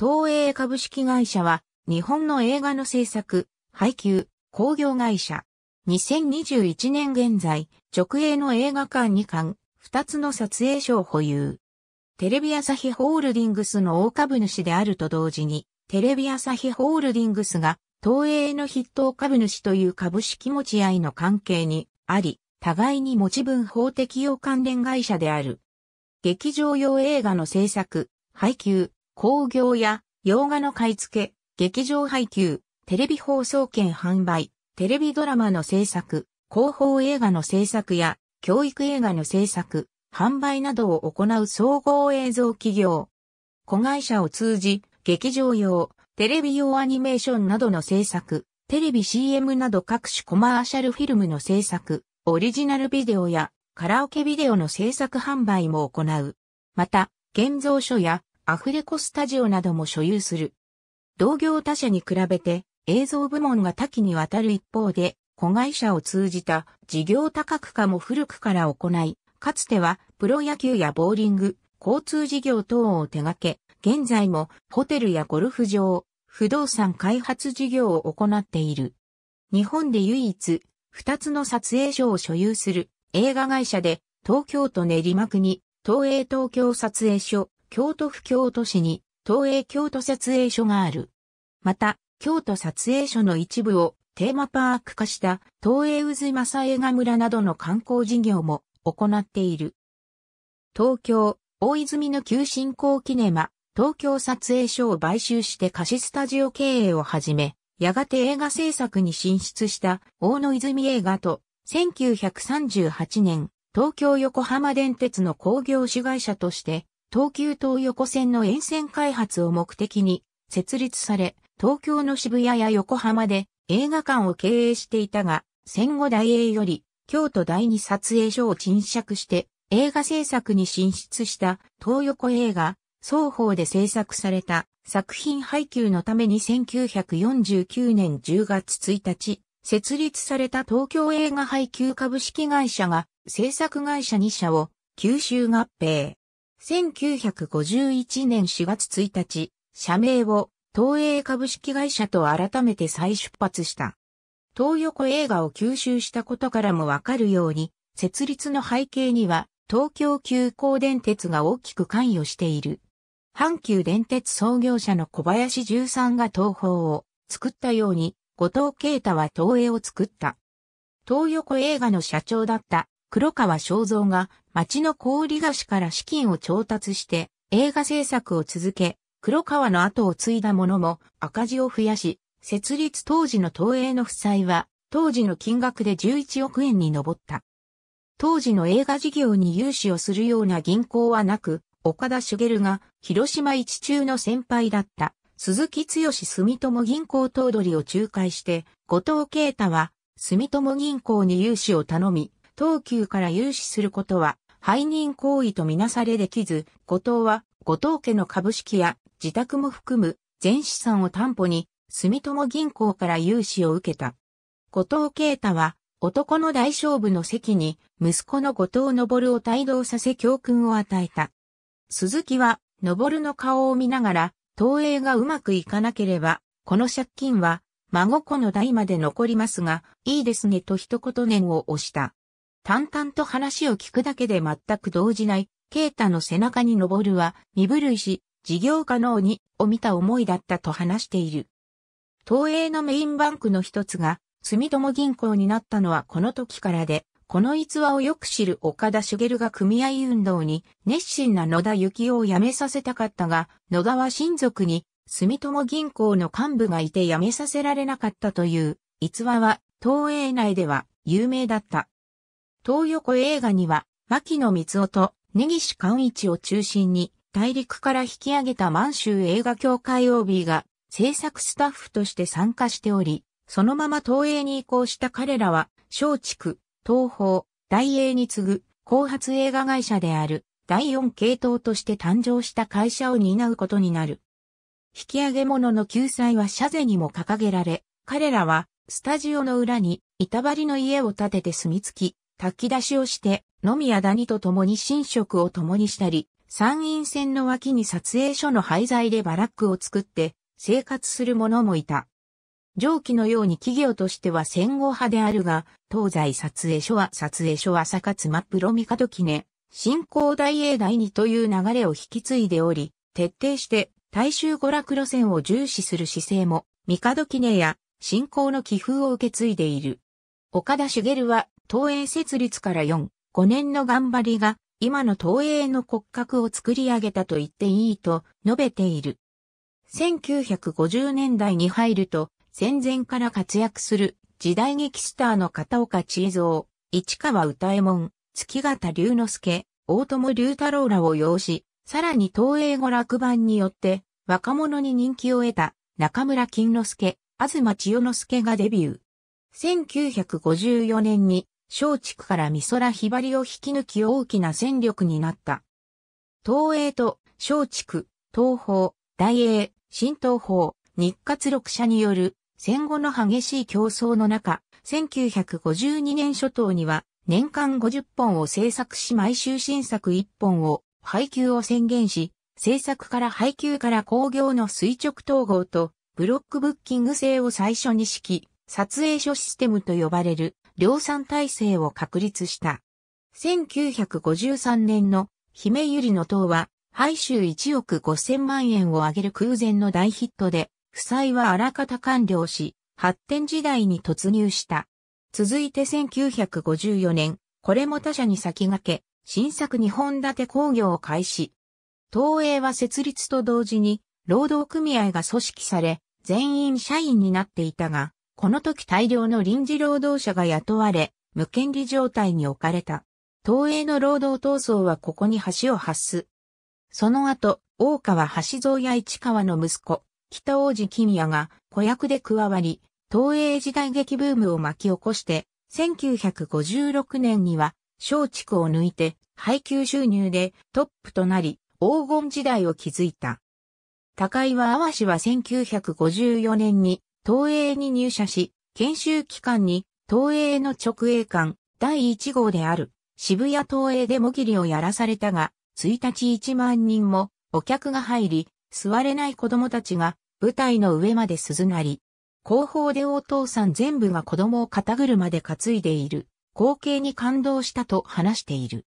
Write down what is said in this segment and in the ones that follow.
東映株式会社は、日本の映画の制作、配給、工業会社。2021年現在、直営の映画館2館、2つの撮影所を保有。テレビ朝日ホールディングスの大株主であると同時に、テレビ朝日ホールディングスが、東映の筆頭株主という株式持ち合いの関係にあり、互いに持ち分法適用関連会社である。劇場用映画の制作、配給、工業や洋画の買い付け、劇場配給、テレビ放送券販売、テレビドラマの制作、広報映画の制作や教育映画の制作、販売などを行う総合映像企業。子会社を通じ、劇場用、テレビ用アニメーションなどの制作、テレビ CM など各種コマーシャルフィルムの制作、オリジナルビデオやカラオケビデオの制作販売も行う。また、現像書やアフレコスタジオなども所有する。同業他社に比べて映像部門が多岐にわたる一方で、子会社を通じた事業多角化も古くから行い、かつてはプロ野球やボーリング、交通事業等を手掛け、現在もホテルやゴルフ場、不動産開発事業を行っている。日本で唯一、二つの撮影所を所有する映画会社で、東京都練馬区に東映東京撮影所、京都府京都市に東映京都撮影所がある。また、京都撮影所の一部をテーマパーク化した東映渦正映画村などの観光事業も行っている。東京、大泉の旧新興キネマ、東京撮影所を買収して貸しスタジオ経営を始め、やがて映画制作に進出した大野泉映画と、1938年、東京横浜電鉄の工業主会社として東急東横線の沿線開発を目的に設立され、東京の渋谷や横浜で映画館を経営していたが、戦後大英より京都第二撮影所を沈借して映画制作に進出した東横映画、双方で制作された作品配給のために1949年10月1日、設立された東京映画配給株式会社が制作会社2社を吸収合併。1951年4月1日、社名を東映株式会社と改めて再出発した。東横映画を吸収したことからもわかるように、設立の背景には東京急行電鉄が大きく関与している。阪急電鉄創業者の小林十三が東宝を作ったように、後藤慶太は東映を作った。東横映画の社長だった黒川正造が町の小売菓子から資金を調達して映画制作を続け、黒川の後を継いだものも赤字を増やし、設立当時の東映の負債は当時の金額で11億円に上った。当時の映画事業に融資をするような銀行はなく、岡田茂が広島一中の先輩だった鈴木剛住友銀行頭取を仲介して、後藤啓太は住友銀行に融資を頼み、東急から融資することは、背任行為とみなされできず、後藤は、後藤家の株式や自宅も含む全資産を担保に、住友銀行から融資を受けた。後藤啓太は、男の大勝負の席に、息子の後藤昇を帯同させ教訓を与えた。鈴木は、昇の顔を見ながら、東映がうまくいかなければ、この借金は、孫子の代まで残りますが、いいですねと一言念を押した。淡々と話を聞くだけで全く動じない、ケータの背中に登るは、身震いし、事業可能に、を見た思いだったと話している。東映のメインバンクの一つが、住友銀行になったのはこの時からで、この逸話をよく知る岡田茂が組合運動に熱心な野田幸雄を辞めさせたかったが、野田は親族に住友銀行の幹部がいて辞めさせられなかったという逸話は東映内では有名だった。東横映画には、牧野光夫と根岸寛一を中心に、大陸から引き上げた満州映画協会 OB が制作スタッフとして参加しており、そのまま東映に移行した彼らは、松竹、東宝、大映に次ぐ、後発映画会社である、第四系統として誕生した会社を担うことになる。引き上げ者の救済は社税にも掲げられ、彼らは、スタジオの裏に、板張りの家を建てて住み着き、炊き出しをして、野宮谷と共に寝食を共にしたり、参院選の脇に撮影所の廃材でバラックを作って生活する者もいた。上記のように企業としては戦後派であるが、東西撮影所は撮影所朝坂妻プロミカドキネ、新興大英第二という流れを引き継いでおり、徹底して大衆娯楽路線を重視する姿勢も、ミカドキネや新興の寄付を受け継いでいる。岡田茂は東映設立から4、5年の頑張りが、今の東映の骨格を作り上げたと言っていいと述べている。1950年代に入ると、戦前から活躍する時代劇スターの片岡千恵蔵、市川歌右衛門、月形龍之介、大友龍太郎らを擁し、さらに東映語落版によって若者に人気を得た中村金之介、東千代之介がデビュー。1954年に松竹から美空ひばりを引き抜き大きな戦力になった。東映と松竹、東宝、大英、新東宝、日活六社による戦後の激しい競争の中、1952年初頭には年間50本を制作し毎週新作1本を配給を宣言し、制作から配給から工業の垂直統合とブロックブッキング制を最初に指揮、撮影所システムと呼ばれる量産体制を確立した。1953年の姫ゆりの塔は、廃州1億5000万円を上げる空前の大ヒットで、負債はあらかた完了し、発展時代に突入した。続いて1954年、これも他社に先駆け、新作2本立て工業を開始。東映は設立と同時に、労働組合が組織され、全員社員になっていたが、この時大量の臨時労働者が雇われ、無権利状態に置かれた。東映の労働闘争はここに橋を発す。その後、大川橋蔵や市川の息子、北王子金也が子役で加わり、東映時代劇ブームを巻き起こして、1956年には松竹を抜いて配給収入でトップとなり、黄金時代を築いた。高岩淡は1954年に東映に入社し、研修期間に東映の直営館第1号である渋谷東映でもぎりをやらされたが、1日1万人もお客が入り、座れない子供たちが舞台の上まで鈴なり、後方でお父さん全部が子供を肩車で担いでいる光景に感動したと話している。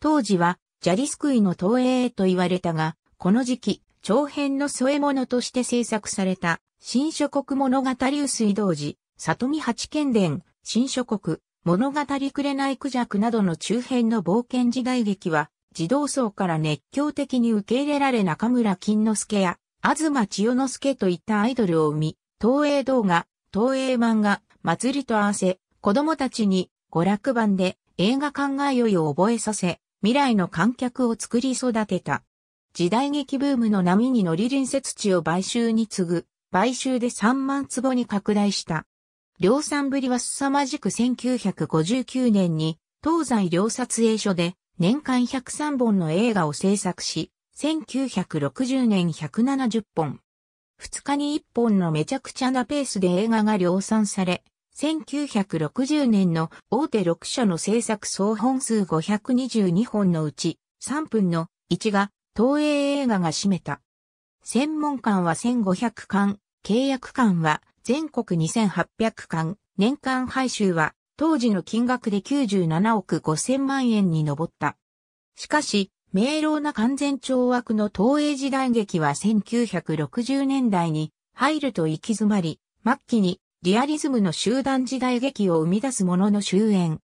当時は砂利スクいの東映と言われたが、この時期、長編の添え物として制作された新諸国物語雨水道寺、里見八剣伝、新諸国、物語くれクジャクなどの中編の冒険時代劇は、児童層から熱狂的に受け入れられ中村金之助や、東千代之助といったアイドルを生み、東映動画、東映漫画、祭りと合わせ、子供たちに娯楽版で映画考えよいを覚えさせ、未来の観客を作り育てた。時代劇ブームの波に乗り隣接地を買収に次ぐ買収で3万坪に拡大した。量産ぶりは凄まじく1959年に東西両撮影所で年間103本の映画を制作し、1960年170本。2日に1本のめちゃくちゃなペースで映画が量産され、1960年の大手6社の制作総本数522本のうち3分の1が東映映画が占めた。専門館は1500館、契約館は全国2800館、年間配収は当時の金額で97億5000万円に上った。しかし、明朗な完全懲悪の東映時代劇は1960年代に入ると行き詰まり、末期にリアリズムの集団時代劇を生み出すものの終焉。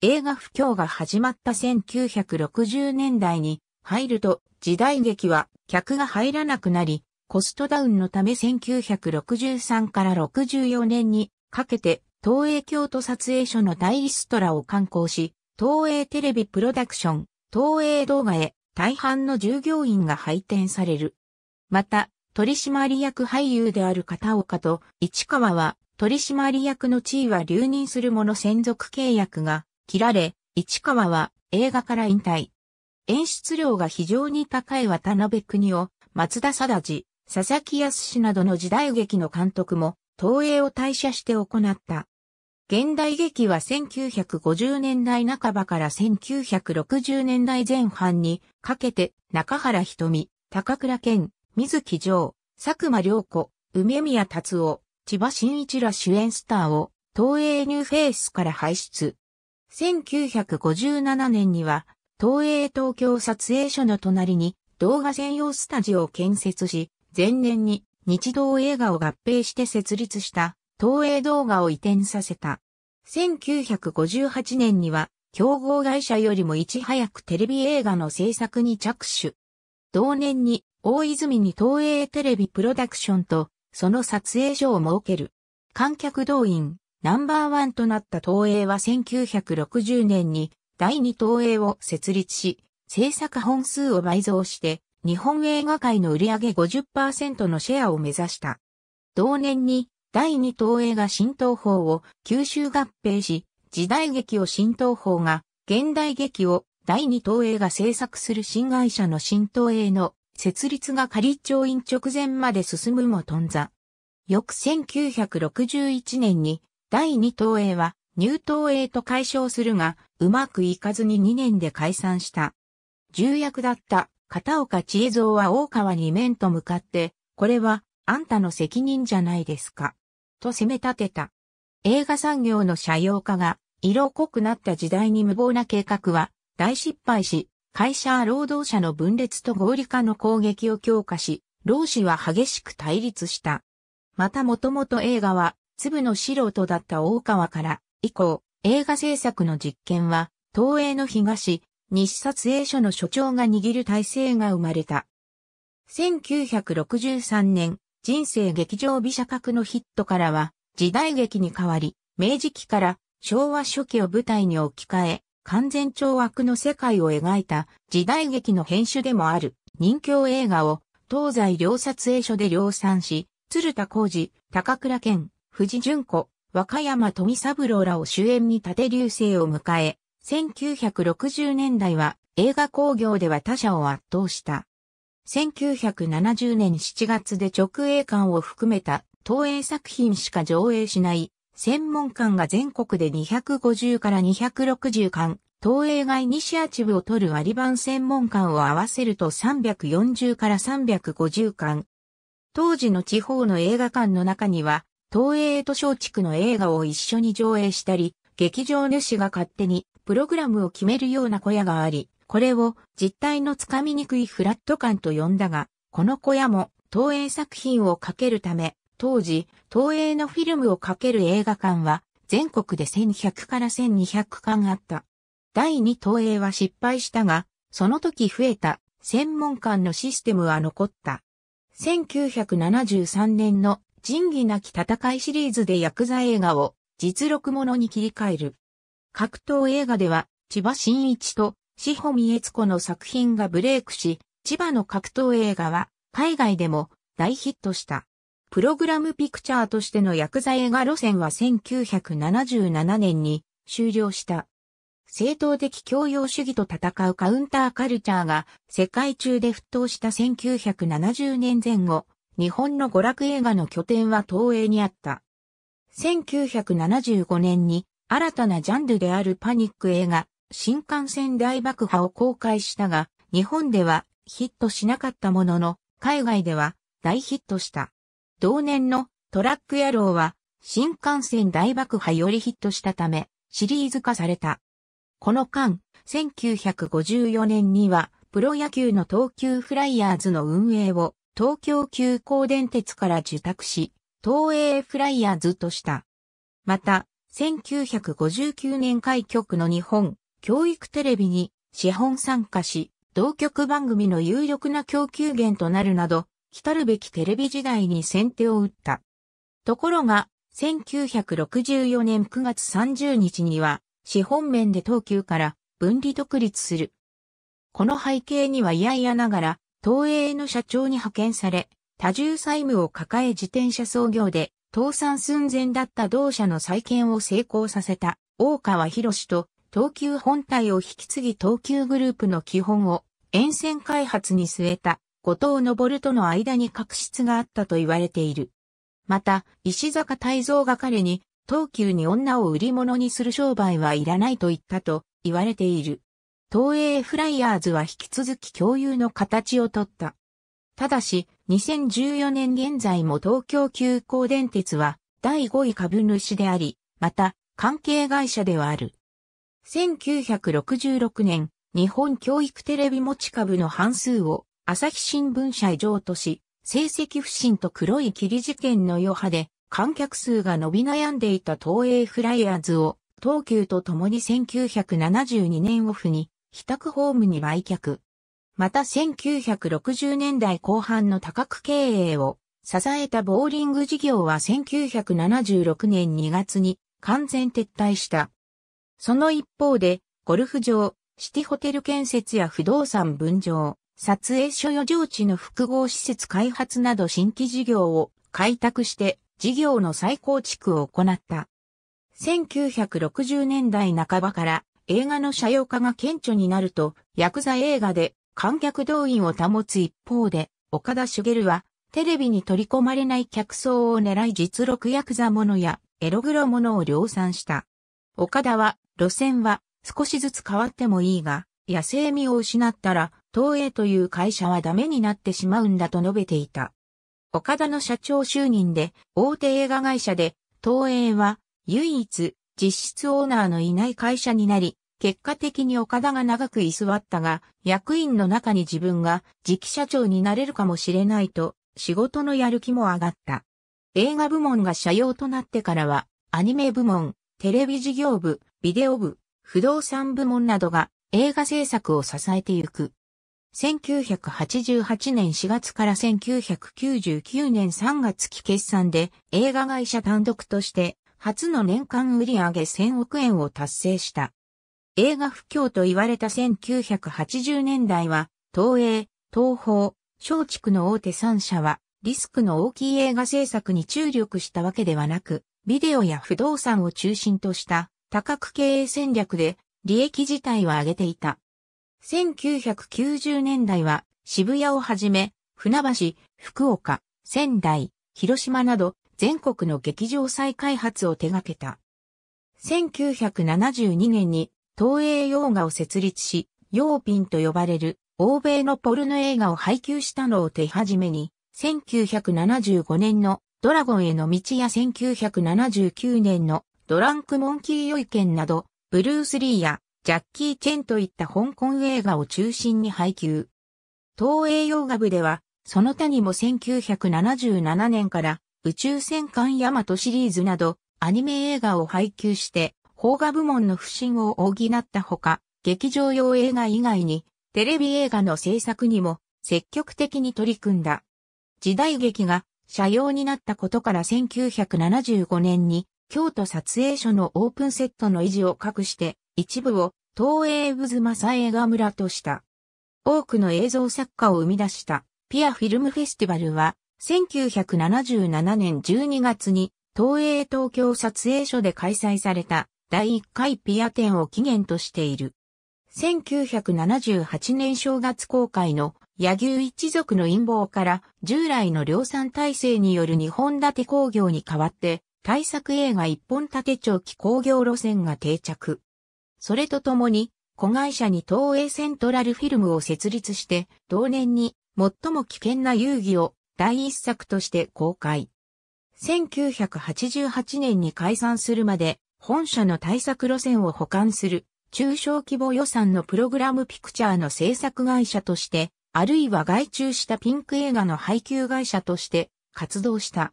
映画不況が始まった1960年代に入ると時代劇は客が入らなくなり、コストダウンのため1963から64年にかけて東映京都撮影所の大リストラを刊行し、東映テレビプロダクション、東映動画へ大半の従業員が配点される。また、取締役俳優である片岡と市川は取締役の地位は留任するもの専属契約が切られ、市川は映画から引退。演出量が非常に高い渡辺邦夫、松田貞治、佐々木康などの時代劇の監督も、東映を退社して行った。現代劇は1950年代半ばから1960年代前半にかけて中原瞳、高倉健、水木城、佐久間良子、梅宮達夫、千葉真一ら主演スターを東映ニューフェイスから輩出。1957年には東映東京撮影所の隣に動画専用スタジオを建設し、前年に日動映画を合併して設立した東映動画を移転させた。1958年には競合会社よりもいち早くテレビ映画の制作に着手。同年に大泉に東映テレビプロダクションとその撮影所を設ける。観客動員ナンバーワンとなった東映は1960年に第二東映を設立し、制作本数を倍増して、日本映画界の売上50%のシェアを目指した。同年に、第二東映が新東宝を吸収合併し、時代劇を新東宝が、現代劇を第二東映が制作する新会社の新東映の設立が仮調印直前まで進むも頓挫。翌1961年に第二東映は入党へと解消するが、うまくいかずに2年で解散した。重役だった片岡千恵蔵は大川に面と向かって、これはあんたの責任じゃないですか。と責め立てた。映画産業の社用化が色濃くなった時代に無謀な計画は大失敗し、会社労働者の分裂と合理化の攻撃を強化し、労使は激しく対立した。またもともと映画は粒の素人だった大川から以降、映画制作の実験は、東映の東、西撮影所の所長が握る体制が生まれた。1963年、人生劇場美写格のヒットからは、時代劇に変わり、明治期から昭和初期を舞台に置き換え、完全懲悪の世界を描いた時代劇の編集でもある人侠映画を東西両撮影所で量産し、鶴田浩二、高倉健、藤淳子、和歌山富三郎らを主演にて流星を迎え、1960年代は映画工業では他社を圧倒した。1970年7月で直営館を含めた東映作品しか上映しない専門館が全国で250から260館、東映がイニシアチブを取る割り番専門館を合わせると340から350館。当時の地方の映画館の中には、東映と松竹の映画を一緒に上映したり、劇場主が勝手にプログラムを決めるような小屋があり、これを実体のつかみにくいフラット感と呼んだが、この小屋も東映作品をかけるため、当時、東映のフィルムをかける映画館は全国で1100から1200館あった。第2東映は失敗したが、その時増えた専門館のシステムは残った。1973年の仁義なき戦いシリーズで薬剤映画を実録ものに切り替える。格闘映画では、千葉真一と志保美悦子の作品がブレイクし、千葉の格闘映画は海外でも大ヒットした。プログラムピクチャーとしての薬剤映画路線は1977年に終了した。正当的教養主義と戦うカウンターカルチャーが世界中で沸騰した1970年前後、日本の娯楽映画の拠点は東映にあった。1975年に新たなジャンルであるパニック映画、新幹線大爆破を公開したが、日本ではヒットしなかったものの、海外では大ヒットした。同年のトラック野郎は新幹線大爆破よりヒットしたため、シリーズ化された。この間、1954年には、プロ野球の東急フライヤーズの運営を東京急行電鉄から受託し、東映フライヤーズとした。また、1959年開局の日本教育テレビに資本参加し、同局番組の有力な供給源となるなど、来たるべきテレビ時代に先手を打った。ところが、1964年9月30日には、資本面で東急から分離独立する。この背景には嫌々ながら、東映の社長に派遣され、多重債務を抱え自転車創業で倒産寸前だった同社の再建を成功させた大川博士と東急本体を引き継ぎ東急グループの基本を沿線開発に据えた後藤昇との間に確執があったと言われている。また、石坂泰造が彼に東急に女を売り物にする商売はいらないと言ったと言われている。東映フライヤーズは引き続き共有の形をとった。ただし、2014年現在も東京急行電鉄は第5位株主であり、また関係会社ではある。1966年、日本教育テレビ持ち株の半数を朝日新聞社へ譲渡し、成績不振と黒い霧事件の余波で観客数が伸び悩んでいた東映フライヤーズを東急と共に1972年オフに非宅ホームに売却。また1960年代後半の多角経営を支えたボーリング事業は1976年2月に完全撤退した。その一方で、ゴルフ場、シティホテル建設や不動産分譲、撮影所余剰地の複合施設開発など新規事業を開拓して事業の再構築を行った。1960年代半ばから映画の社用化が顕著になると、ヤクザ映画で観客動員を保つ一方で、岡田茂は、テレビに取り込まれない客層を狙い実録ヤクザものやエログロものを量産した。岡田は、路線は少しずつ変わってもいいが、野生味を失ったら、東映という会社はダメになってしまうんだと述べていた。岡田の社長就任で、大手映画会社で、東映は、唯一、実質オーナーのいない会社になり、結果的に岡田が長く居座ったが、役員の中に自分が次期社長になれるかもしれないと、仕事のやる気も上がった。映画部門が社用となってからは、アニメ部門、テレビ事業部、ビデオ部、不動産部門などが映画制作を支えてゆく。1988年4月から1999年3月期決算で映画会社単独として初の年間売上1000億円を達成した。映画不況と言われた1980年代は、東映、東宝、松竹の大手3社は、リスクの大きい映画制作に注力したわけではなく、ビデオや不動産を中心とした多角経営戦略で利益自体は上げていた。1990年代は渋谷をはじめ、船橋、福岡、仙台、広島など全国の劇場再開発を手掛けた。1972年に東映洋画を設立し、洋ンと呼ばれる欧米のポルノ映画を配給したのを手始めに、1975年のドラゴンへの道や1979年のドランクモンキー良い剣など、ブルース・リーやジャッキー・チェンといった香港映画を中心に配給。東映洋画部では、その他にも1977年から宇宙戦艦ヤマトシリーズなど、アニメ映画を配給して、邦画部門の不振を補ったほか、劇場用映画以外に、テレビ映画の制作にも積極的に取り組んだ。時代劇が社用になったことから1975年に、京都撮影所のオープンセットの維持を隠して、一部を東映渦正映画村とした。多くの映像作家を生み出したピアフィルムフェスティバルは1977年12月に東映東京撮影所で開催された第1回ピア展を起源としている。1978年正月公開の柳生一族の陰謀から従来の量産体制による日本立て工業に代わって対策映画一本立て長期工業路線が定着。それとともに子会社に東映セントラルフィルムを設立して同年に最も危険な遊戯を第一作として公開。1988年に解散するまで、本社の対策路線を補完する、中小規模予算のプログラムピクチャーの制作会社として、あるいは外注したピンク映画の配給会社として活動した。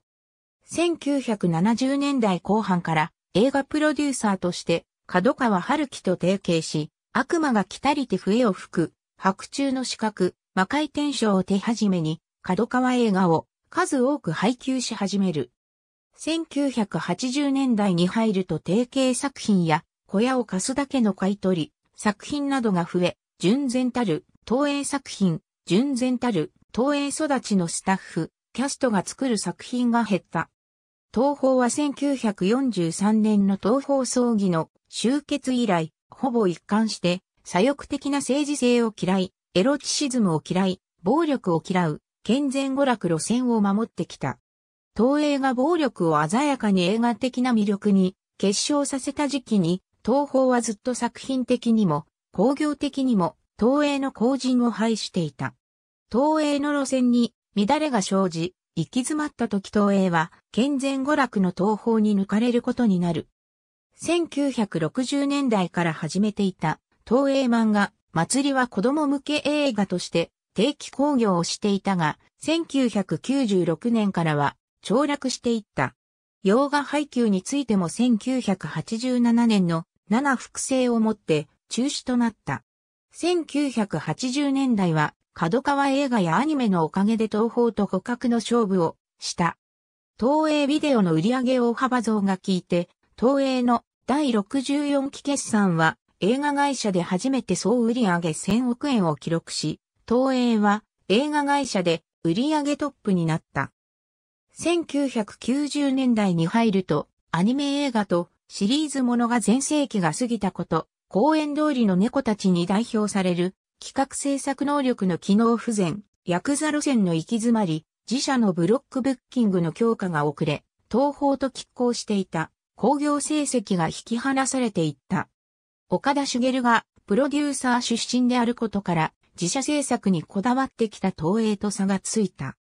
1970年代後半から映画プロデューサーとして角川春樹と提携し、悪魔が来たりて笛を吹く、白昼の資格、魔界転生を手始めに角川映画を数多く配給し始める。1980年代に入ると提携作品や小屋を貸すだけの買い取、り、作品などが増え、純然たる東映作品、純然たる東映育ちのスタッフ、キャストが作る作品が減った。東宝は1943年の東宝葬儀の終結以来、ほぼ一貫して、左翼的な政治性を嫌い、エロチシズムを嫌い、暴力を嫌う、健全娯楽路線を守ってきた。東映が暴力を鮮やかに映画的な魅力に結晶させた時期に、東宝はずっと作品的にも、工業的にも、東映の後陣を排していた。東映の路線に乱れが生じ、行き詰まった時東映は健全娯楽の東宝に抜かれることになる。1960年代から始めていた東映漫画祭りは子供向け映画として定期工業をしていたが、1996年からは凋落していった。洋画配給についても1987年の7複製をもって中止となった。1980年代は角川映画やアニメのおかげで東宝と互角の勝負をした。東映ビデオの売上大幅増が効いて、東映の第64期決算は映画会社で初めて総売上1000億円を記録し、東映は映画会社で売上トップになった。1990年代に入ると、アニメ映画とシリーズものが全盛期が過ぎたこと、公園通りの猫たちに代表される、企画制作能力の機能不全、ヤクザ路線の行き詰まり、自社のブロックブッキングの強化が遅れ、東方と拮抗していた、工業成績が引き離されていった。岡田茂がプロデューサー出身であることから、自社制作にこだわってきた東映と差がついた。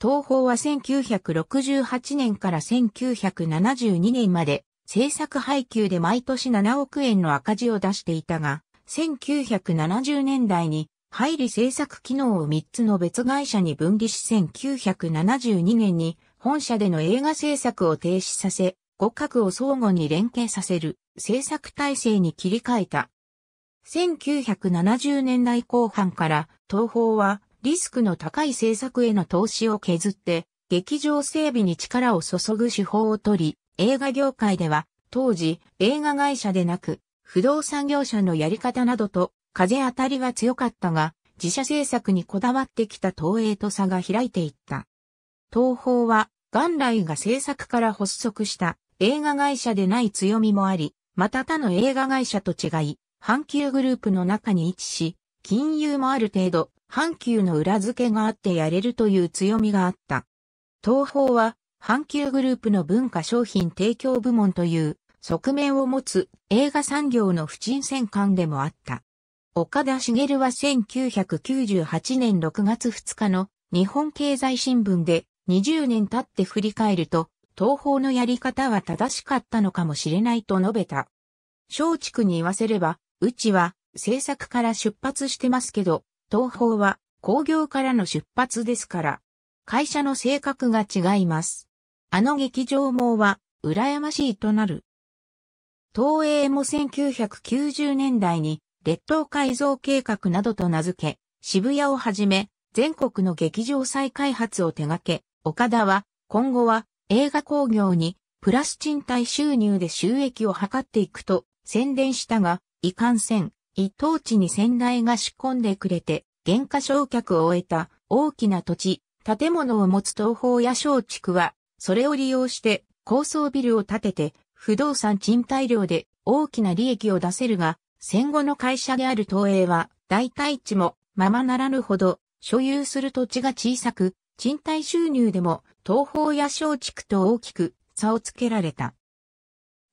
東宝は1968年から1972年まで制作配給で毎年7億円の赤字を出していたが、1970年代に入り制作機能を3つの別会社に分離し1972年に本社での映画制作を停止させ、互角を相互に連携させる制作体制に切り替えた。1970年代後半から東宝はリスクの高い制作への投資を削って劇場整備に力を注ぐ手法をとり、映画業界では当時映画会社でなく不動産業者のやり方などと風当たりは強かったが自社制作にこだわってきた東映と差が開いていった。東宝は元来が制作から発足した映画会社でない強みもあり、また他の映画会社と違い、阪急グループの中に位置し、金融もある程度、阪急の裏付けがあってやれるという強みがあった。東宝は、阪急グループの文化商品提供部門という側面を持つ映画産業の不沈戦艦でもあった。岡田茂は1998年6月2日の日本経済新聞で20年経って振り返ると、東宝のやり方は正しかったのかもしれないと述べた。松竹に言わせれば、うちは制作から出発してますけど、東宝は工業からの出発ですから、会社の性格が違います。あの劇場網は羨ましいとなる。東映も1990年代に列島改造計画などと名付け、渋谷をはじめ全国の劇場再開発を手掛け、岡田は今後は映画工業にプラス賃貸収入で収益を図っていくと宣伝したが、いかんせん、一等地に先代が仕込んでくれて、原価償却を終えた大きな土地、建物を持つ東方や小畜は、それを利用して高層ビルを建てて、不動産賃貸料で大きな利益を出せるが、戦後の会社である東映は、大体地もままならぬほど、所有する土地が小さく、賃貸収入でも東方や小畜と大きく差をつけられた。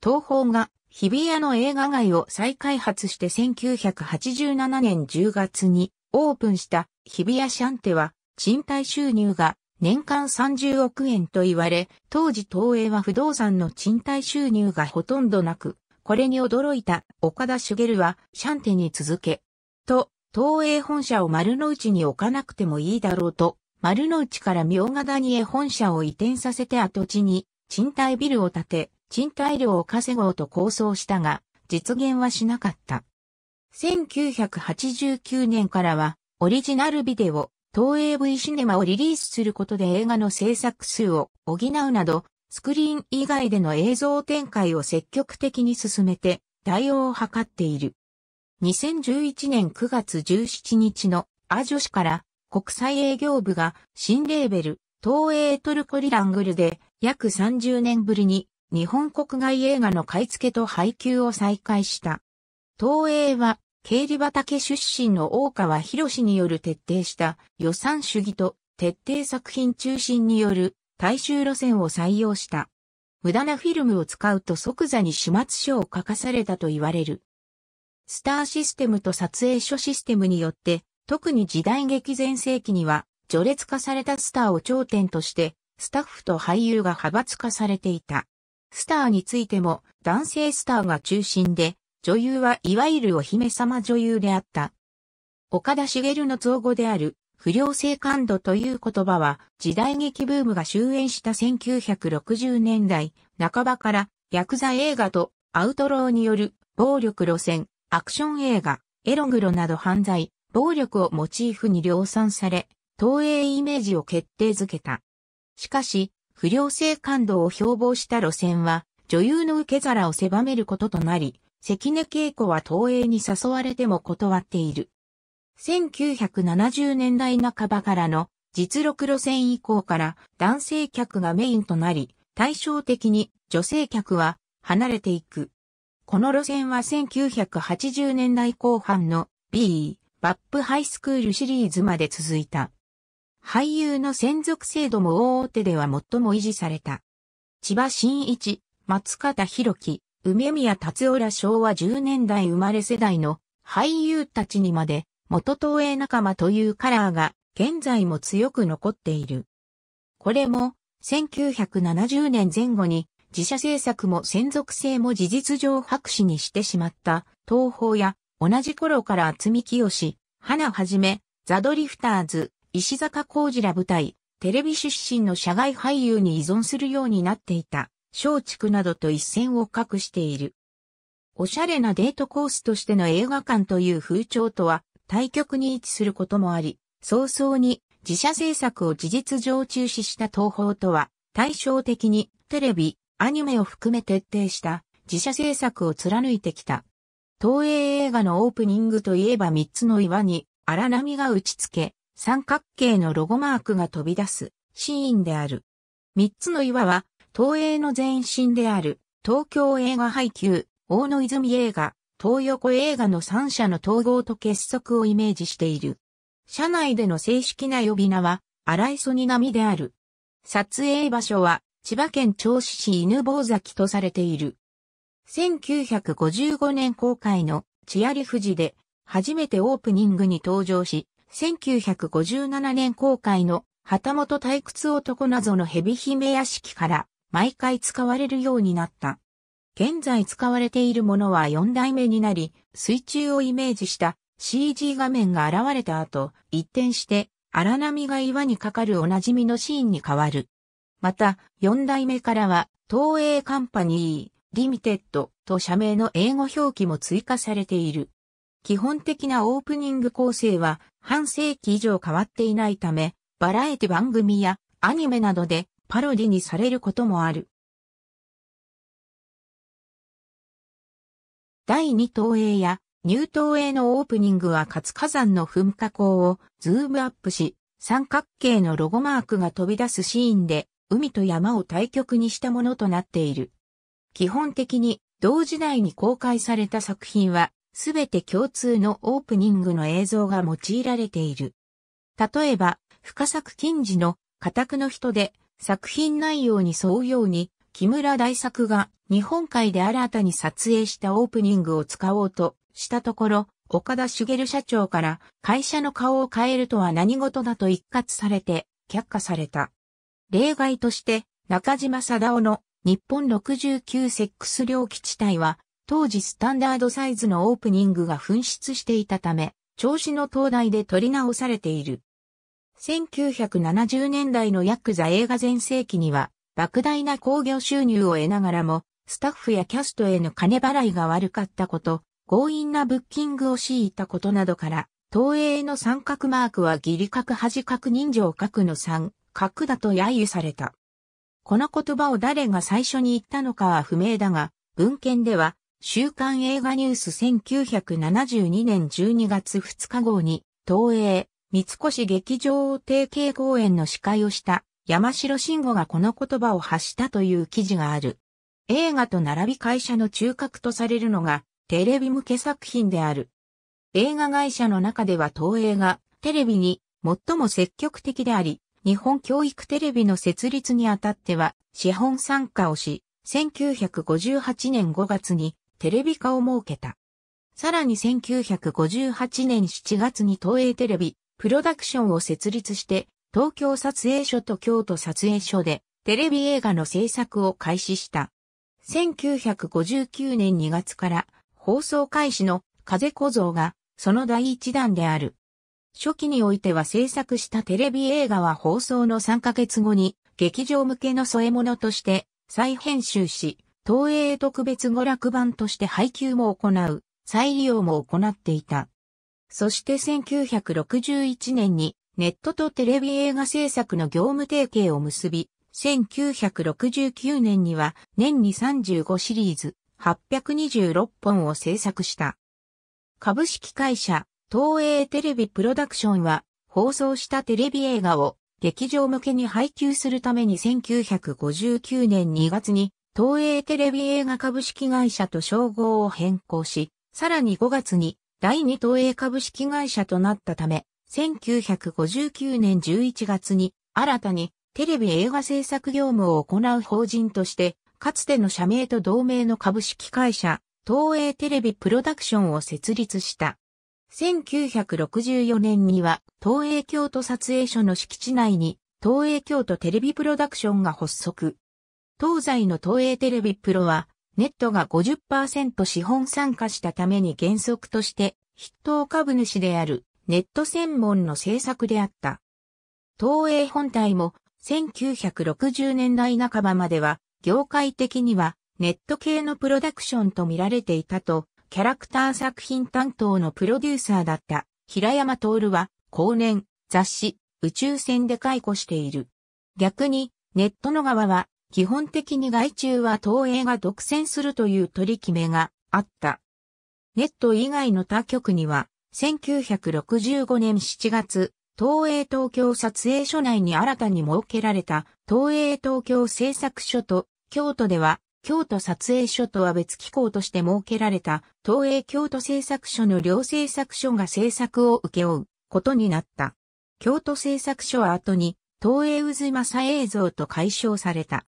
東方が日比谷の映画街を再開発して1987年10月にオープンした日比谷シャンテは賃貸収入が年間30億円と言われ、当時東映は不動産の賃貸収入がほとんどなく、これに驚いた岡田茂はシャンテに続け、と、東映本社を丸の内に置かなくてもいいだろうと、丸の内から明ヶ谷へ本社を移転させて跡地に賃貸ビルを建て、賃貸料を稼ごうと構想したが、実現はしなかった。1989年からは、オリジナルビデオ、東映 V シネマをリリースすることで映画の制作数を補うなど、スクリーン以外での映像展開を積極的に進めて、対応を図っている。2011年9月17日のアジョ市から国際営業部が新レーベル東映トルコリラングルで約30年ぶりに日本国外映画の買い付けと配給を再開した。東映は、経理畑出身の大川博による徹底した予算主義と徹底作品中心による大衆路線を採用した。無駄なフィルムを使うと即座に始末書を書かされたと言われる。スターシステムと撮影書システムによって、特に時代劇前世紀には、序列化されたスターを頂点として、スタッフと俳優が派閥化されていた。スターについても男性スターが中心で、女優はいわゆるお姫様女優であった。岡田茂の造語である不良性感度という言葉は時代劇ブームが終焉した1960年代半ばからヤクザ映画とアウトローによる暴力路線、アクション映画、エログロなど犯罪、暴力をモチーフに量産され、東映イメージを決定づけた。しかし、不良性感度を標榜した路線は、女優の受け皿を狭めることとなり、関根恵子は東映に誘われても断っている。1970年代半ばからの実録路線以降から男性客がメインとなり、対照的に女性客は離れていく。この路線は1980年代後半の B、バップハイスクールシリーズまで続いた。俳優の専属制度も大手では最も維持された。千葉真一、松方弘樹、梅宮達夫ら昭和10年代生まれ世代の俳優たちにまで元東映仲間というカラーが現在も強く残っている。これも1970年前後に自社制作も専属性も事実上白紙にしてしまった東宝や同じ頃から厚み清し、花はじめ、ザ・ドリフターズ、石坂浩二ら舞台、テレビ出身の社外俳優に依存するようになっていた、松竹などと一線を画している。おしゃれなデートコースとしての映画館という風潮とは対極に位置することもあり、早々に自社制作を事実上中止した東宝とは対照的にテレビ、アニメを含め徹底した自社制作を貫いてきた。東映映画のオープニングといえば三つの岩に荒波が打ち付け、三角形のロゴマークが飛び出すシーンである。三つの岩は、東映の前身である、東京映画配給、大野泉映画、東横映画の三社の統合と結束をイメージしている。社内での正式な呼び名は、荒磯に並である。撮影場所は、千葉県銚子市犬坊崎とされている。1955年公開の、チアリ富士で、初めてオープニングに登場し、1957年公開の旗本退屈男謎の蛇姫屋敷から毎回使われるようになった。現在使われているものは4代目になり、水中をイメージした CG 画面が現れた後、一転して荒波が岩にかかるおなじみのシーンに変わる。また、4代目からは、東映カンパニー、リミテッドと社名の英語表記も追加されている。基本的なオープニング構成は半世紀以上変わっていないため、バラエティ番組やアニメなどでパロディにされることもある。第2東映や入東映のオープニングは活火山の噴火口をズームアップし、三角形のロゴマークが飛び出すシーンで、海と山を対極にしたものとなっている。基本的に同時代に公開された作品はすべて共通のオープニングの映像が用いられている。例えば、深作金次の家宅の人で作品内容に沿うように、木村大作が日本海で新たに撮影したオープニングを使おうとしたところ、岡田茂社長から会社の顔を変えるとは何事だと一括されて却下された。例外として中島貞夫の日本69セックス領基地帯は当時スタンダードサイズのオープニングが紛失していたため、調子の灯台で取り直されている。1970年代のヤクザ映画全盛期には、莫大な興行収入を得ながらも、スタッフやキャストへの金払いが悪かったこと、強引なブッキングを強いたことなどから、東映の三角マークはギリ角端角人情角の三角だと揶揄された。この言葉を誰が最初に言ったのかは不明だが、文献では週刊映画ニュース1972年12月2日号に、東映、三越劇場提携公演の司会をした山城慎吾がこの言葉を発したという記事がある。映画と並び会社の中核とされるのがテレビ向け作品である。映画会社の中では東映がテレビに最も積極的であり、日本教育テレビの設立にあたっては資本参加をし、1958年5月にテレビ化を設けた。さらに1958年7月に東映テレビ、プロダクションを設立して、東京撮影所と京都撮影所で、テレビ映画の制作を開始した。1959年2月から放送開始の風小僧がその第一弾である。初期においては制作したテレビ映画は放送の3ヶ月後に劇場向けの添え物として再編集し、東映特別娯楽版として配給も行う、再利用も行っていた。そして1961年にネットとテレビ映画制作の業務提携を結び、1969年には年に35シリーズ826本を制作した。株式会社東映テレビプロダクションは放送したテレビ映画を劇場向けに配給するために1959年2月に東映テレビ映画株式会社と称号を変更し、さらに5月に第2東映株式会社となったため、1959年11月に新たにテレビ映画制作業務を行う法人として、かつての社名と同名の株式会社、東映テレビプロダクションを設立した。1964年には、東映京都撮影所の敷地内に、東映京都テレビプロダクションが発足。東西の東映テレビプロは、ネットが50%資本参加したために原則として、筆頭株主であるネット専門の制作であった。東映本体も、1960年代半ばまでは、業界的にはネット系のプロダクションと見られていたと、キャラクター作品担当のプロデューサーだった平山徹は、後年、雑誌、宇宙船で解雇している。逆に、ネットの側は、基本的に外中は東映が独占するという取り決めがあった。ネット以外の他局には、1965年7月、東映東京撮影所内に新たに設けられた東映東京製作所と京都では京都撮影所とは別機構として設けられた東映京都製作所の両製作所が製作を請け負うことになった。京都製作所は後に東映渦正映像と解消された。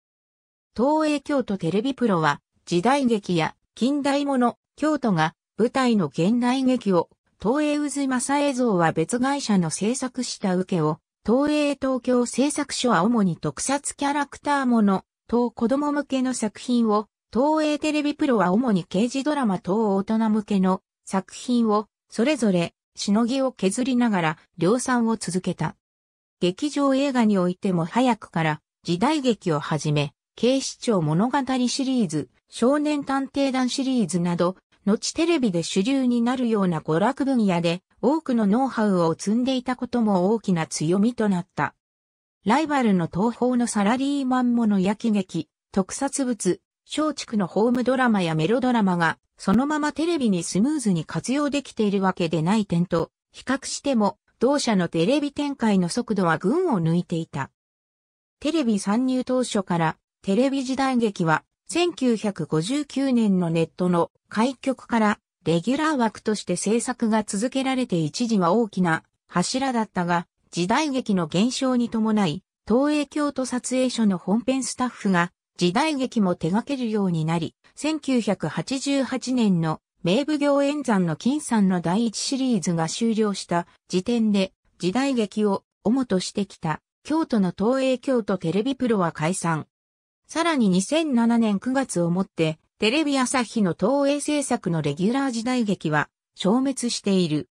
東映京都テレビプロは、時代劇や近代もの、京都が舞台の現代劇を、東映渦正映像は別会社の制作した受けを、東映東京製作所は主に特撮キャラクターもの、等子供向けの作品を、東映テレビプロは主に刑事ドラマ等大人向けの作品を、それぞれ、しのぎを削りながら量産を続けた。劇場映画においても早くから時代劇をはじめ、警視庁物語シリーズ、少年探偵団シリーズなど、後テレビで主流になるような娯楽分野で多くのノウハウを積んでいたことも大きな強みとなった。ライバルの東方のサラリーマンもの焼き劇、特撮物、松竹のホームドラマやメロドラマがそのままテレビにスムーズに活用できているわけでない点と比較しても同社のテレビ展開の速度は群を抜いていた。テレビ参入当初からテレビ時代劇は、1959年のネットの開局からレギュラー枠として制作が続けられて一時は大きな柱だったが、時代劇の減少に伴い、東映京都撮影所の本編スタッフが時代劇も手掛けるようになり、1988年の名武行演山の金さんの第一シリーズが終了した時点で時代劇を主としてきた京都の東映京都テレビプロは解散。さらに2007年9月をもって、テレビ朝日の東映制作のレギュラー時代劇は消滅している。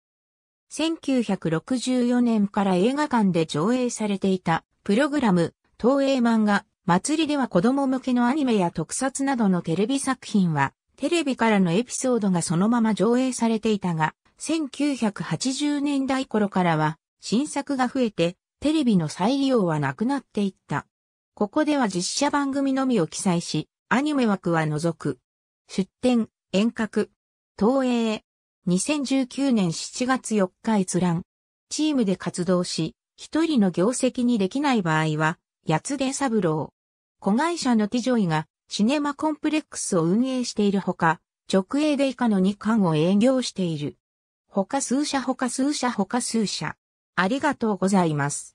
1964年から映画館で上映されていたプログラム、東映漫画、祭りでは子供向けのアニメや特撮などのテレビ作品は、テレビからのエピソードがそのまま上映されていたが、1980年代頃からは、新作が増えて、テレビの再利用はなくなっていった。ここでは実写番組のみを記載し、アニメ枠は除く。出展、遠隔、東映。2019年7月4日閲覧。チームで活動し、一人の業績にできない場合は、八つで三郎。子会社のティジョイがシネマコンプレックスを運営しているほか、直営で以下の2巻を営業している。他数社他数社他数社。ありがとうございます。